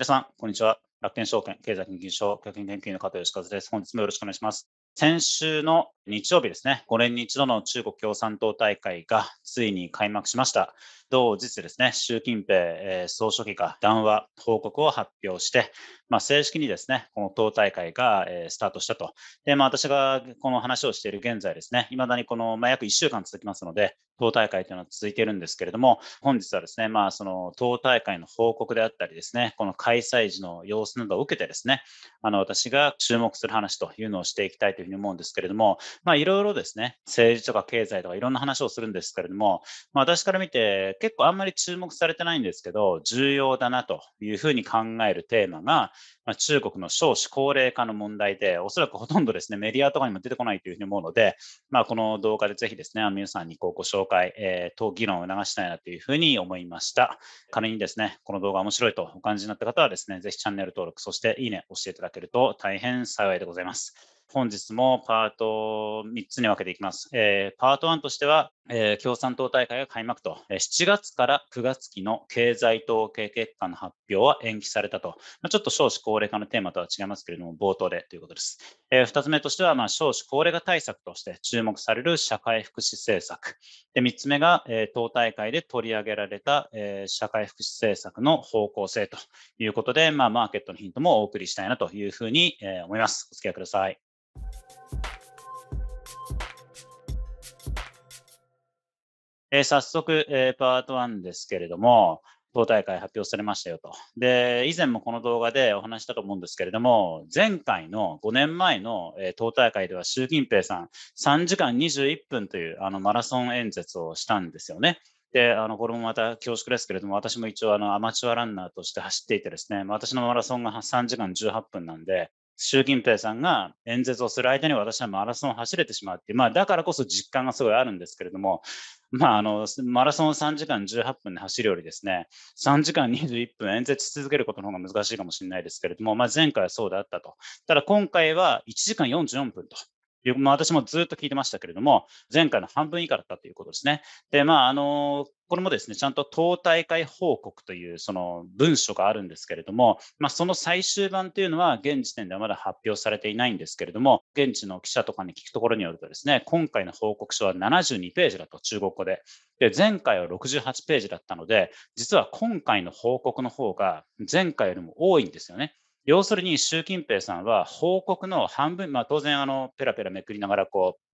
皆さん、こんにちは。楽天証券経済研究所客員研究員の加藤義和です。本日もよろしくお願いします。先週の日曜日ですね、5年に一度の中国共産党大会がついに開幕しました。同日ですね、習近平、え総書記が談話、報告を発表して、まあ、正式にですね、この党大会が、えスタートしたと。で、まあ、私がこの話をしている現在ですね、いまだにこの、まあ、約1週間続きますので、党大会というのは続いているんですけれども、本日はですね、まあ、その党大会の報告であったりですね、この開催時の様子などを受けてですね、あの私が注目する話というのをしていきたいというふうに思うんですけれども、まあいろいろですね、政治とか経済とかいろんな話をするんですけれども、まあ、私から見て結構あんまり注目されてないんですけど、重要だなというふうに考えるテーマが、まあ、中国の少子高齢化の問題で、おそらくほとんどですね、メディアとかにも出てこないというふうに思うので、まあこの動画でぜひですね、皆さんにこうご紹介、えー、と議論を促したいなというふうに思いました。仮にですね、この動画面白いとお感じになった方はですね、ぜひチャンネル登録、そしていいね、押していただけると大変幸いでございます。本日もパート3つに分けていきます。えー、パート1としては、えー、共産党大会が開幕と、えー、7月から9月期の経済統計結果の発表は延期されたと、まあ、ちょっと少子高齢化のテーマとは違いますけれども、冒頭でということです。えー、2つ目としては、まあ、少子高齢化対策として注目される社会福祉政策。で3つ目が、えー、党大会で取り上げられた、えー、社会福祉政策の方向性ということで、まあ、マーケットのヒントもお送りしたいなというふうに、えー、思います。お付き合いください。えー、早速、えー、パート1ですけれども、党大会発表されましたよと。で、以前もこの動画でお話したと思うんですけれども、前回の5年前の、えー、党大会では習近平さん、3時間21分というあのマラソン演説をしたんですよね。で、あの、これもまた恐縮ですけれども、私も一応あのアマチュアランナーとして走っていてですね、私のマラソンが3時間18分なんで、習近平さんが演説をする間に私はマラソンを走れてしまうっていう、まあ、だからこそ実感がすごいあるんですけれども、まあ、あのマラソンを3時間18分で走るよりですね、3時間21分演説し続けることの方が難しいかもしれないですけれども、まあ、前回はそうだったと。ただ今回は1時間44分と。まあ、私もずっと聞いてましたけれども、前回の半分以下だったということですね。で、まあ、あの、これもですね、ちゃんと党大会報告というその文書があるんですけれども、まあ、その最終版というのは現時点ではまだ発表されていないんですけれども、現地の記者とかに聞くところによるとですね、今回の報告書は72ページだと中国語で。で、前回は68ページだったので、実は今回の報告の方が前回よりも多いんですよね。要するに習近平さんは報告の半分、まあ、当然あのペラペラめくりながらこう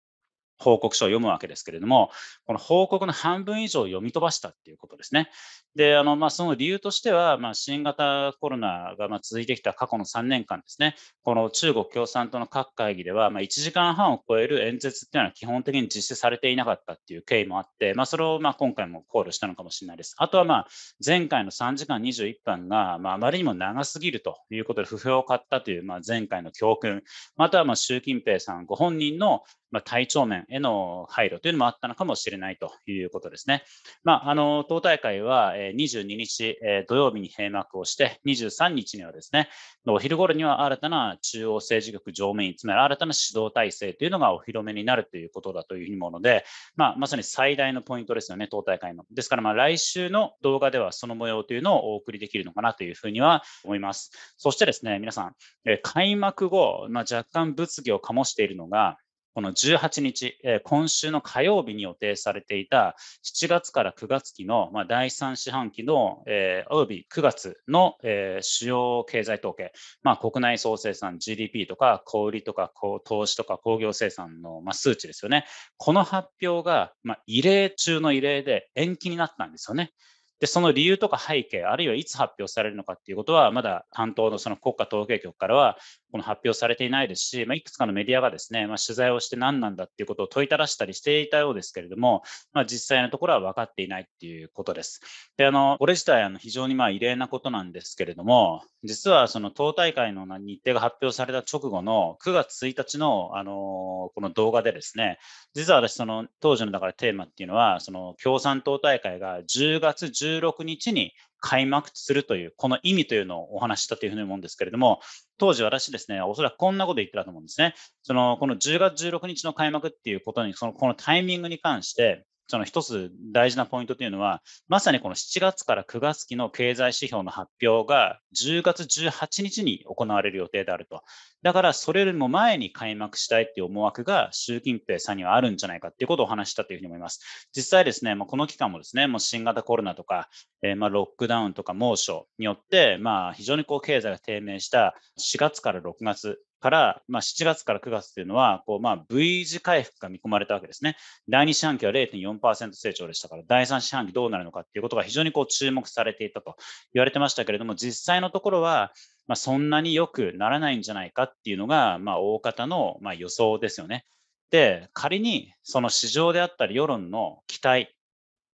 報告書を読むわけですけれども、この報告の半分以上を読み飛ばしたっていうことですね。で、あのまあ、その理由としては、まあ、新型コロナがま続いてきた過去の3年間ですね、この中国共産党の各会議では、ま1時間半を超える演説っていうのは基本的に実施されていなかったっていう経緯もあって、まあ、それをま今回も考慮したのかもしれないです。あとはまあ前回の3時間21分が、まあまりにも長すぎるということで不評を買ったというまあ前回の教訓、またはま習近平さんご本人のまあ、体調面への配慮というのもあったのかもしれないということですね。まあ、あの党大会は22日土曜日に閉幕をして、23日にはですね、お昼頃には新たな中央政治局常務員、つまり新たな指導体制というのがお披露目になるということだというに思うので、まあ、まさに最大のポイントですよね、党大会の。ですから、来週の動画ではその模様というのをお送りできるのかなというふうには思います。そしてですね、皆さん、開幕後、まあ、若干物議を醸しているのが、この18日、えー、今週の火曜日に予定されていた7月から9月期の、まあ、第3四半期の、えー、および9月の、えー、主要経済統計、まあ、国内総生産 GDP とか小売とか投資とか工業生産の、まあ、数値ですよね。この発表が、まあ、異例中の異例で延期になったんですよね。で、その理由とか背景、あるいはいつ発表されるのかということは、まだ担当のその国家統計局からはこの発表されていないですし、まあ、いくつかのメディアがですね、まあ、取材をして何なんだっていうことを問いただしたりしていたようですけれども、まあ、実際のところは分かっていないっていうことです。であのこれ自体あの非常にまあ異例なことなんですけれども、実はその党大会の日程が発表された直後の9月1日のあのこの動画でですね、実は私、その当時のだからテーマっていうのは、その共産党大会が10月16日に開幕するという、この意味というのをお話ししたというふうに思うんですけれども、当時私ですね、おそらくこんなこと言ってたと思うんですね。その、この10月16日の開幕っていうことに、その、このタイミングに関して、その一つ大事なポイントというのは、まさにこの7月から9月期の経済指標の発表が10月18日に行われる予定であると。だからそれよりも前に開幕したいっていう思惑が習近平さんにはあるんじゃないかっていうことをお話したというふうに思います。実際ですね、まあ、この期間もですね、もう新型コロナとか、えー、まあロックダウンとか猛暑によって、まあ非常にこう経済が低迷した4月から6月から、まあ、7月から9月というのは、こうまあ、V 字回復が見込まれたわけですね。第2四半期は0.4%成長でしたから、第3四半期どうなるのかということが非常にこう注目されていたと言われてましたけれども、実際のところは、まあ、そんなに良くならないんじゃないかっていうのが、まあ、大方のまあ予想ですよね。で、仮にその市場であったり世論の期待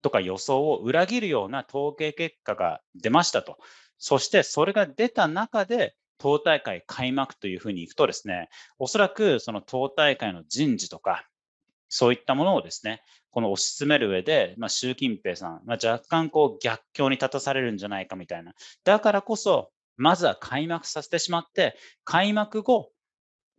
とか予想を裏切るような統計結果が出ましたと。そしてそれが出た中で、党大会開幕というふうにいくとですね、おそらくその党大会の人事とか、そういったものをですね、この推し進める上で、まあ、習近平さん、まあ、若干こう逆境に立たされるんじゃないかみたいな。だからこそ、まずは開幕させてしまって、開幕後、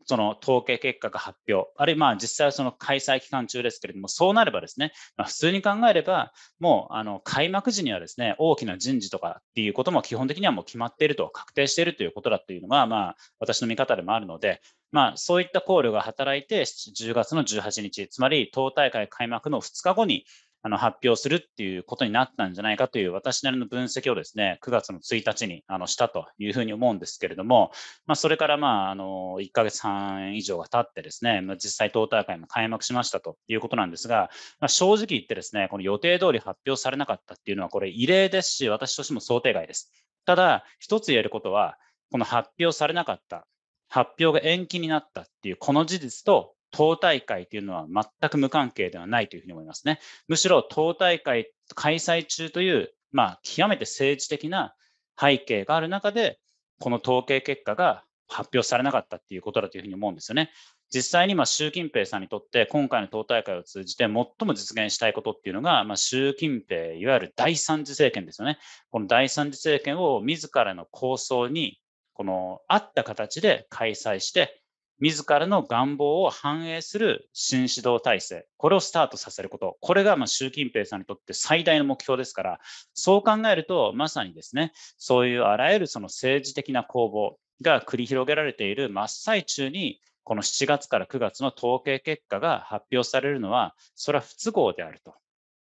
その統計結果が発表、あるいは実際はその開催期間中ですけれども、そうなればですね、まあ、普通に考えれば、もうあの開幕時にはですね、大きな人事とかっていうことも基本的にはもう決まっていると、確定しているということだというのが、まあ、私の見方でもあるので、まあ、そういった考慮が働いて、10月の18日、つまり党大会開幕の2日後に、あの発表するっていうことになったんじゃないかという私なりの分析をですね、9月の1日にあのしたというふうに思うんですけれども、まあ、それからまああの1ヶ月半以上が経ってですね、実際党大会も開幕しましたということなんですが、まあ、正直言ってですね、この予定通り発表されなかったっていうのはこれ異例ですし、私としても想定外です。ただ、一つ言えることは、この発表されなかった、発表が延期になったっていうこの事実と、党大会というのは全く無関係ではないというふうに思いますね。むしろ党大会開催中という、まあ、極めて政治的な背景がある中で、この統計結果が発表されなかったっいうことだというふうに思うんですよね。実際に習近平さんにとって今回の党大会を通じて最も実現したいことっていうのが、ま習近平いわゆる第三次政権ですよねこの第三次政権を自らの構想にこの合った形で開催して自らの願望を反映する新指導体制、これをスタートさせること、これがま習近平さんにとって最大の目標ですから、そう考えると、まさにですね、そういうあらゆるその政治的な攻防が繰り広げられている真っ最中に、この7月から9月の統計結果が発表されるのは、それは不都合であると。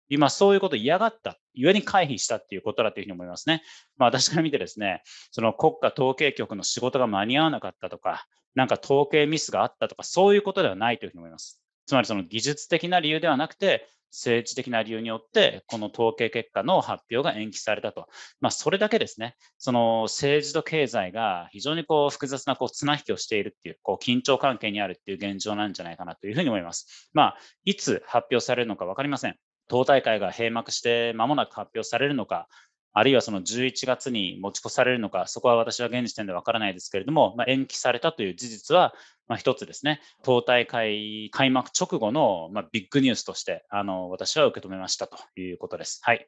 今、そういうことを嫌がった、故に回避したっていうことだというふうに思いますね。まあ、私から見てですね、その国家統計局の仕事が間に合わなかったとか、なんか統計ミスがあったとか、そういうことではないというふうに思います。つまりその技術的な理由ではなくて、政治的な理由によって、この統計結果の発表が延期されたと。まあ、それだけですね、その政治と経済が非常にこう複雑なこう綱引きをしているっていう、こう緊張関係にあるっていう現状なんじゃないかなというふうに思います。まあ、いつ発表されるのか分かりません。党大会が閉幕して間もなく発表されるのか、あるいはその11月に持ち越されるのか、そこは私は現時点でわからないですけれども、まあ、延期されたという事実は、まあ、一つですね、党大会開幕直後の、まあ、ビッグニュースとして、あの私は受け止めましたということです。はい。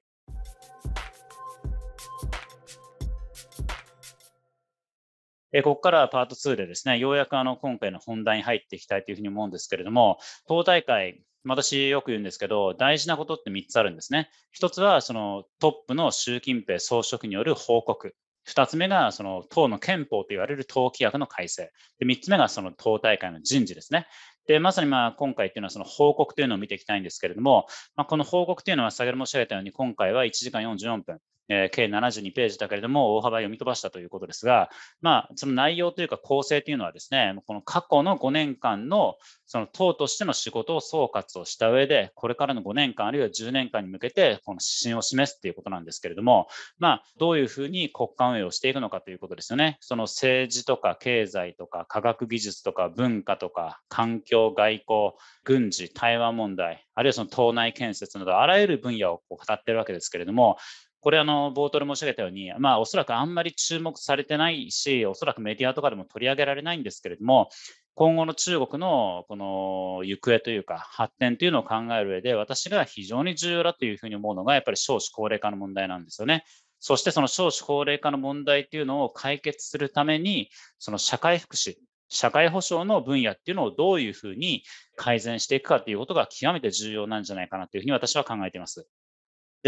えここからはパート2でですね、ようやくあの今回の本題に入っていきたいというふうに思うんですけれども、党大会私よく言うんですけど、大事なことって3つあるんですね。1つはそのトップの習近平総書記による報告。2つ目がその党の憲法と言われる党規約の改正。で3つ目がその党大会の人事ですね。で、まさにまあ今回っていうのはその報告というのを見ていきたいんですけれども、まあ、この報告というのは先ほど申し上げたように今回は1時間44分。えー、計72ページだけれども、大幅読み飛ばしたということですが、まあ、その内容というか構成というのはですね、この過去の5年間のその党としての仕事を総括をした上で、これからの5年間、あるいは10年間に向けて、この指針を示すということなんですけれども、まあ、どういうふうに国家運営をしていくのかということですよね。その政治とか経済とか科学技術とか文化とか環境、外交、軍事、台湾問題、あるいはその党内建設など、あらゆる分野をこう語ってるわけですけれども、これあの冒頭で申し上げたように、まあ、おそらくあんまり注目されてないし、おそらくメディアとかでも取り上げられないんですけれども、今後の中国のこの行方というか、発展というのを考える上で、私が非常に重要だというふうに思うのが、やっぱり少子高齢化の問題なんですよね。そしてその少子高齢化の問題というのを解決するために、その社会福祉、社会保障の分野っていうのをどういうふうに改善していくかということが極めて重要なんじゃないかなというふうに私は考えています。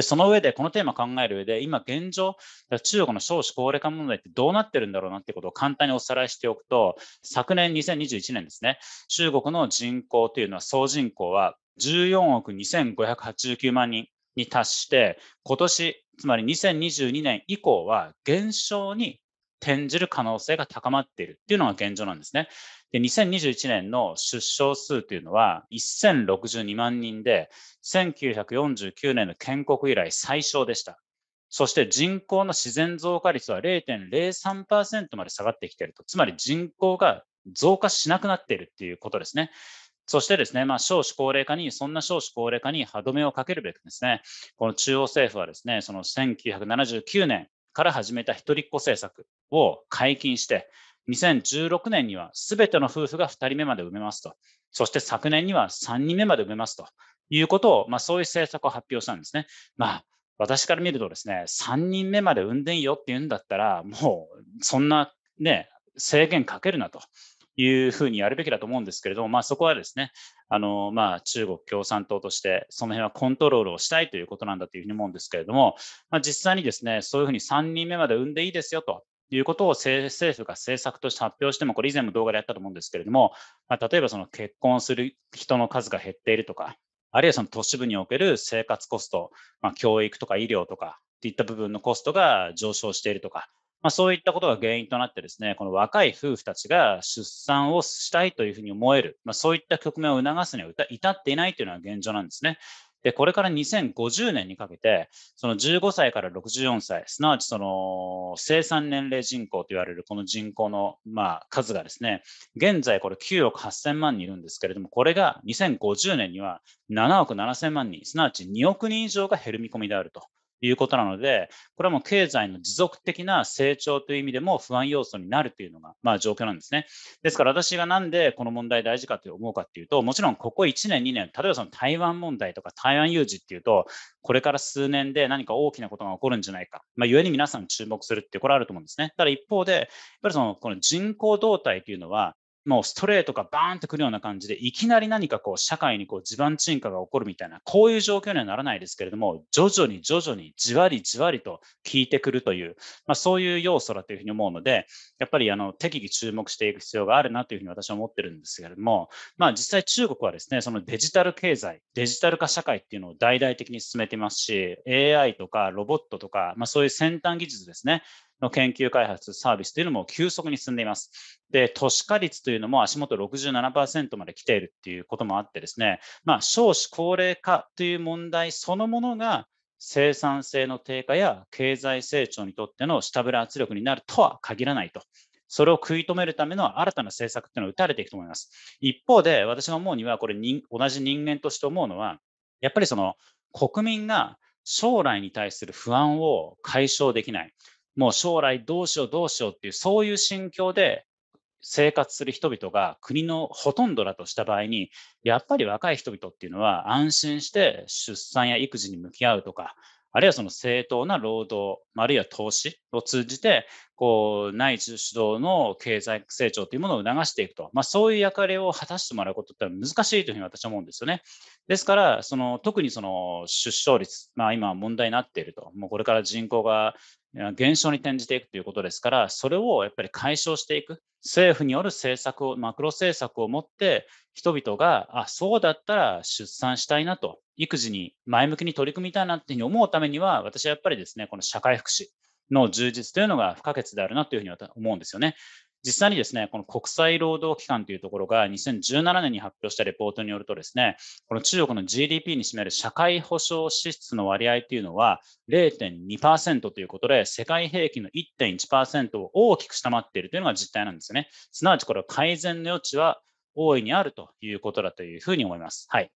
で、その上で、このテーマ考える上で、今現状、中国の少子高齢化問題ってどうなってるんだろうなってことを簡単におさらいしておくと、昨年2021年ですね、中国の人口というのは総人口は14億2589万人に達して、今年、つまり2022年以降は減少に転じる可能性が高まっているっていうのが現状なんですね。で、2021年の出生数というのは1062万人で、1949年の建国以来最小でした。そして人口の自然増加率は0.03%まで下がってきていると。つまり人口が増加しなくなっているっていうことですね。そしてですね、まあ、少子高齢化に、そんな少子高齢化に歯止めをかけるべくですね、この中央政府はですね、その1979年から始めた一人っ子政策、を解禁して、2016年には全ての夫婦が2人目まで産めますと。そして昨年には3人目まで産めますということを、まあ、そういう政策を発表したんですね。まあ私から見るとですね、3人目まで産んでいいよって言うんだったら、もうそんなね、制限かけるなというふうにやるべきだと思うんですけれども、まあ、そこはですね、あのまあ、中国共産党として、その辺はコントロールをしたいということなんだというふうに思うんですけれども、まあ、実際にですね、そういうふうに3人目まで産んでいいですよということを政府が政策として発表しても、これ以前も動画でやったと思うんですけれども、まあ、例えばその結婚する人の数が減っているとか、あるいはその都市部における生活コスト、まあ、教育とか医療とかっていった部分のコストが上昇しているとか、まあ、そういったことが原因となってですね、この若い夫婦たちが出産をしたいというふうに思える、まあ、そういった局面を促すには至っていないというのは現状なんですね。で、これから2050年にかけて、その15歳から64歳、すなわちその生産年齢人口と言われるこの人口の、ま数がですね、現在これ9億8000万人いるんですけれども、これが2050年には7億7000万人、すなわち2億人以上が減る見込みであると。いうことなので、これはもう経済の持続的な成長という意味でも不安要素になるというのが、まあ、状況なんですね。ですから私がなんでこの問題大事かと思うかっていうと、もちろんここ1年、2年、例えばその台湾問題とか台湾有事っていうと、これから数年で何か大きなことが起こるんじゃないか、まあ、故に皆さん注目するって、これあると思うんですね。ただ一方で、やっぱりそのこの人口動態というのは、もうストレートがバーンとくるような感じで、いきなり何かこう、社会にこう地盤沈下が起こるみたいな、こういう状況にはならないですけれども、徐々に徐々にじわりじわりと効いてくるという、まあ、そういう要素だというふうに思うので、やっぱりあの適宜注目していく必要があるなというふうに私は思ってるんですけれども、まあ、実際中国はですね、そのデジタル経済、デジタル化社会っていうのを大々的に進めてますし、AI とかロボットとか、まあ、そういう先端技術ですね、の研究開発、サービスというのも急速に進んでいます。で、都市化率というのも足元67%まで来ているっていうこともあってですね、まあ、少子高齢化という問題そのものが生産性の低下や経済成長にとっての下振れ圧力になるとは限らないと。それを食い止めるための新たな政策っていうのを打たれていくと思います。一方で、私が思うには、これに、同じ人間として思うのは、やっぱりその国民が将来に対する不安を解消できない。もう将来どうしようどうしようっていう、そういう心境で生活する人々が国のほとんどだとした場合に、やっぱり若い人々っていうのは安心して出産や育児に向き合うとか、あるいはその正当な労働、あるいは投資を通じて、こう、内需主導の経済成長というものを促していくと、まあ、そういう役割を果たしてもらうことって難しいというふうに私は思うんですよね。ですから、その特にその出生率、まあ、今問題になっていると、もうこれから人口が減少に転じていくということですから、それをやっぱり解消していく、政府による政策を、マクロ政策を持って、人々が、あ、そうだったら出産したいなと、育児に前向きに取り組みたいなっていうふうに思うためには、私はやっぱりですね、この社会福祉の充実というのが不可欠であるなというふうに思うんですよね。実際にですね、この国際労働機関というところが2017年に発表したレポートによるとですね、この中国の GDP に占める社会保障支出の割合というのは0.2%ということで、世界平均の1.1%を大きく下回っているというのが実態なんですよね。すなわちこれは改善の余地は大いにあるということだというふうに思います。はい。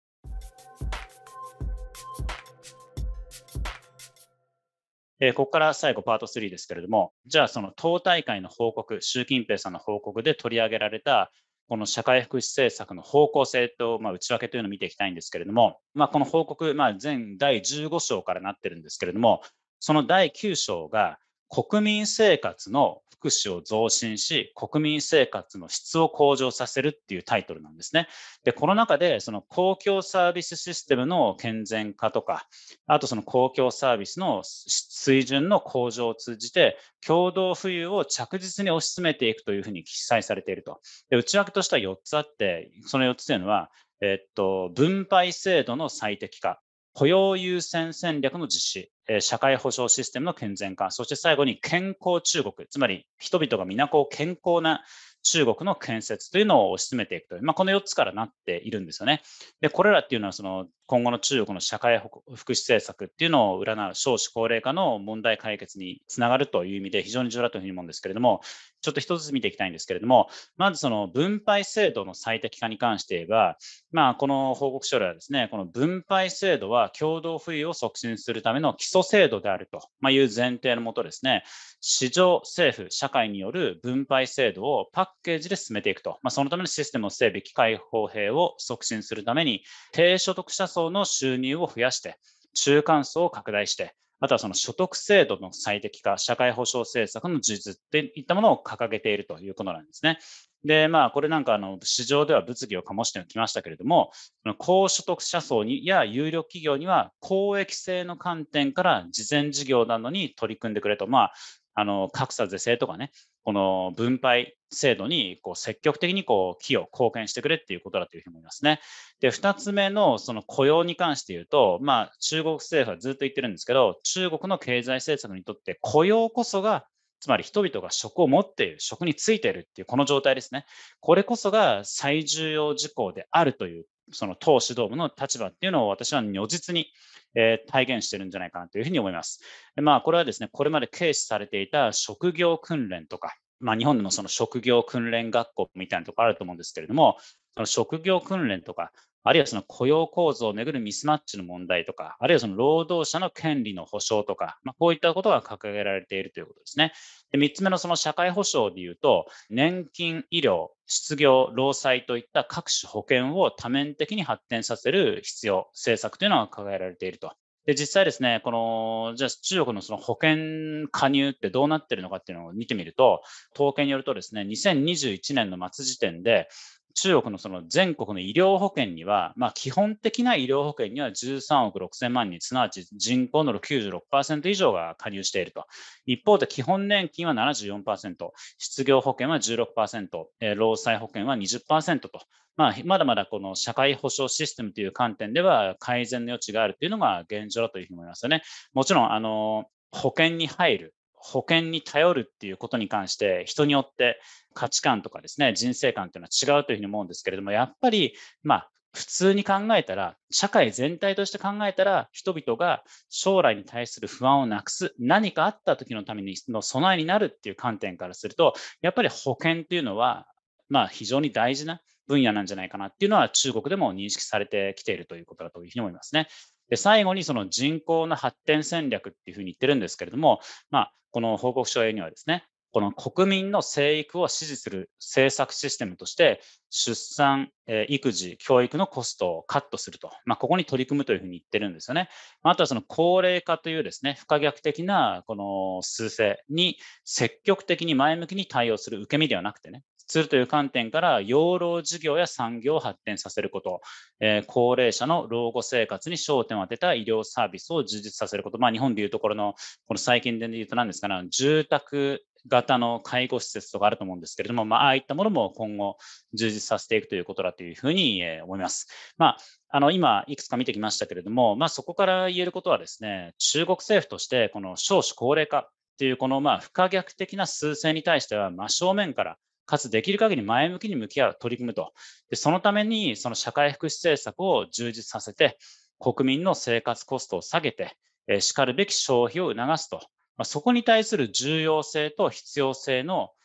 えここから最後パート3ですけれども、じゃあその党大会の報告、習近平さんの報告で取り上げられたこの社会福祉政策の方向性と、まあ、内訳というのを見ていきたいんですけれども、まあ、この報告、まあ、全第15章からなってるんですけれども、その第9章が国民生活の福祉を増進し、国民生活の質を向上させるっていうタイトルなんですね。で、この中で、その公共サービスシステムの健全化とか、あとその公共サービスの水準の向上を通じて、共同富裕を着実に推し進めていくというふうに記載されていると。で、内訳としては4つあって、その4つというのは、えっと、分配制度の最適化、雇用優先戦略の実施、社会保障システムの健全化、そして最後に健康中国、つまり人々が皆こう健康な中国の建設というのを推し進めていくという、まあ、この4つからなっているんですよね。で、これらっていうのはその今後の中国の社会福祉政策っていうのを占う少子高齢化の問題解決につながるという意味で非常に重要だというふうに思うんですけれども、ちょっと一つ見ていきたいんですけれども、まずその分配制度の最適化に関して言えば、まあ、この報告書ではですね、この分配制度は共同富裕を促進するための基礎制度であるという前提のもとですね、市場、政府、社会による分配制度をパッケージで進めていくと、まあ、そのためのシステムの整備、機械法兵を促進するために、低所得者層層の収入を増やして、中間層を拡大して、あとはその所得制度の最適化、社会保障政策の充実っていったものを掲げているということなんですね。で、まあ、これなんかあの市場では物議を醸してきましたけれども、高所得者層にや有力企業には公益性の観点から慈善事業などに取り組んでくれと、まあ、あの格差是正とかね、この分配制度にこう積極的にこう寄与、貢献してくれっていうことだというふうに思いますね。で、2つ目のその雇用に関して言うと、まあ、中国政府はずっと言ってるんですけど、中国の経済政策にとって雇用こそがつまり人々が職を持っている、職についているっていうこの状態ですね。これこそが最重要事項であるというその党指導部の立場っていうのを私は如実に、えー、体現してるんじゃないかなというふうに思います。まあ、これはですね、これまで軽視されていた職業訓練とか、まあ、日本でもその職業訓練学校みたいなところあると思うんですけれども、その職業訓練とか、あるいはその雇用構造をめぐるミスマッチの問題とか、あるいはその労働者の権利の保障とか、まあ、こういったことが掲げられているということですね。で3つ目のその社会保障でいうと、年金、医療、失業、労災といった各種保険を多面的に発展させる必要、政策というのが掲げられていると。で、実際ですね、この、じゃあ中国のその保険加入ってどうなってるのかっていうのを見てみると、統計によるとですね、2021年の末時点で、中国のその全国の医療保険には、まあ、基本的な医療保険には13億6000万人、すなわち人口の96%以上が加入していると。一方で、基本年金は74%、失業保険は16%、え労災保険は20%と、まあ、まだまだこの社会保障システムという観点では改善の余地があるというのが現状だというふうに思いますよね。もちろん、あの、保険に入る保険に頼るっていうことに関して人によって価値観とかですね人生観っていうのは違うというふうに思うんですけれどもやっぱりまあ普通に考えたら社会全体として考えたら人々が将来に対する不安をなくす何かあった時のための備えになるっていう観点からするとやっぱり保険っていうのはまあ非常に大事な分野なんじゃないかなっていうのは中国でも認識されてきているということだというふうに思いますね。で最後にその人口の発展戦略っていうふうに言ってるんですけれども、まあ、この報告書にはですね、この国民の生育を支持する政策システムとして、出産、え育児、教育のコストをカットすると、まあ、ここに取り組むというふうに言ってるんですよね。あとはその高齢化というですね、不可逆的なこの数勢に積極的に前向きに対応する受け身ではなくてね、するという観点から養老事業や産業を発展させること、えー、高齢者の老後生活に焦点を当てた医療サービスを充実させること、まあ、日本でいうところのこの最近で言うと何ですかね住宅型の介護施設とかあると思うんですけれども、まあ、ああいったものも今後充実させていくということだというふうに思います。まあ、あの今、いくつか見てきましたけれども、まあ、そこから言えることはですね、中国政府としてこの少子高齢化っていうこのまあ不可逆的な数勢に対しては真正面からかつできる限り前向きに向き合う、取り組むと。でそのために、その社会福祉政策を充実させて、国民の生活コストを下げて、えー、しかるべき消費を促すと。まあ、そこに対する重要性と必要性のっ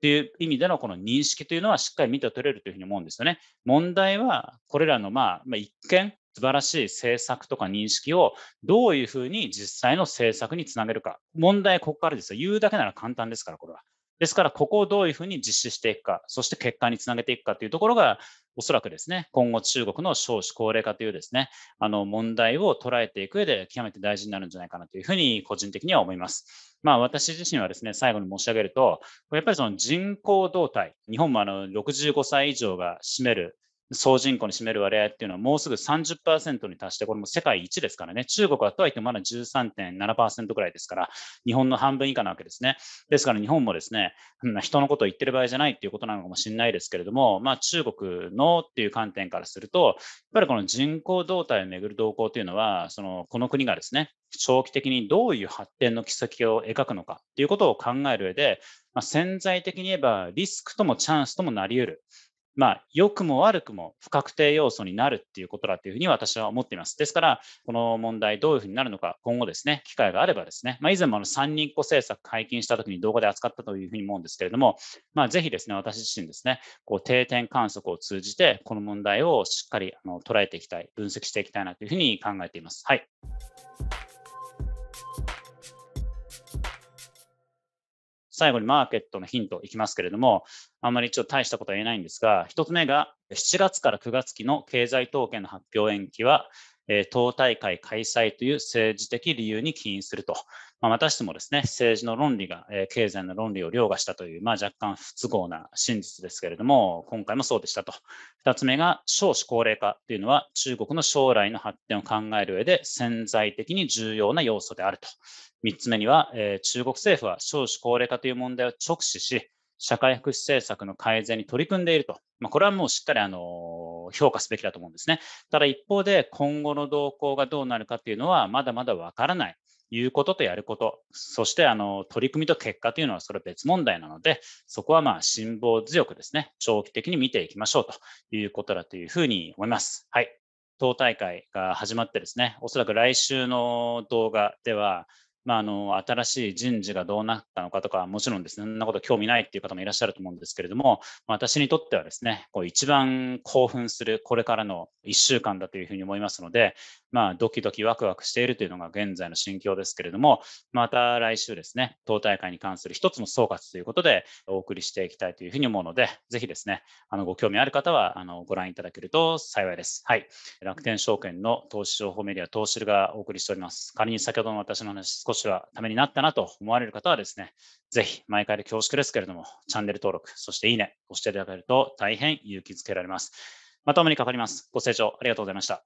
ていう意味でのこの認識というのはしっかり見て取れるというふうに思うんですよね。問題はこれらのまあ、まあ、一見素晴らしい政策とか認識をどういうふうに実際の政策につなげるか。問題ここからですよ。言うだけなら簡単ですから、これは。ですから、ここをどういうふうに実施していくか、そして結果につなげていくかというところが、おそらくですね、今後中国の少子高齢化というですね、あの問題を捉えていく上で極めて大事になるんじゃないかなというふうに個人的には思います。まあ私自身はですね、最後に申し上げると、やっぱりその人口動態、日本もあの65歳以上が占める総人口に占める割合っていうのはもうすぐ30%に達して、これも世界一ですからね、中国はとはいってもまだ13.7%ぐらいですから、日本の半分以下なわけですね。ですから日本もですね、人のことを言ってる場合じゃないっていうことなのかもしれないですけれども、まあ、中国のっていう観点からすると、やっぱりこの人口動態をめぐる動向というのは、そのこの国がですね、長期的にどういう発展の軌跡を描くのかということを考える上で、まあ、潜在的に言えばリスクともチャンスともなり得る。まあ、良くも悪くも不確定要素になるっていうことだというふうに私は思っています。ですから、この問題どういうふうになるのか、今後ですね、機会があればですね、まあ、以前もあの3人っ子政策解禁したときに動画で扱ったというふうに思うんですけれども、まあ、ぜひですね、私自身ですね、こう定点観測を通じて、この問題をしっかりあの捉えていきたい、分析していきたいなというふうに考えています。はい。最後にマーケットのヒントいきますけれども、あんまりちょっと大したことは言えないんですが、1つ目が7月から9月期の経済統計の発表延期はえ党大会開催という政治的理由に起因すると、まあ、またしてもですね、政治の論理が、え経済の論理を凌駕したという、まあ、若干不都合な真実ですけれども、今回もそうでしたと。2つ目が、少子高齢化というのは、中国の将来の発展を考える上で潜在的に重要な要素であると。3つ目には、え中国政府は少子高齢化という問題を直視し、社会福祉政策の改善に取り組んでいると。まあ、これはもうしっかりあの評価すべきだと思うんですね。ただ一方で今後の動向がどうなるかっていうのはまだまだ分からない。いうこととやること、そしてあの取り組みと結果というのはそれ別問題なので、そこはまあ辛抱強くですね、長期的に見ていきましょうということだというふうに思います。はい。党大会が始まってですね、おそらく来週の動画では、まあ、あの新しい人事がどうなったのかとか、もちろんですね、そんなこと興味ないっていう方もいらっしゃると思うんですけれども、私にとってはですね、こう一番興奮するこれからの1週間だというふうに思いますので、まあ、ドキドキワクワクしているというのが現在の心境ですけれども、また来週ですね、党大会に関する一つの総括ということでお送りしていきたいというふうに思うので、ぜひですね、あのご興味ある方はあのご覧いただけると幸いです。はい。楽天証券の投資情報メディア、投資がお送りしております。仮に先ほどの私の話、少しはためになったなと思われる方はですね、ぜひ毎回で恐縮ですけれども、チャンネル登録、そしていいね、押していただけると大変勇気づけられます。まとめにかかります。ご清聴ありがとうございました。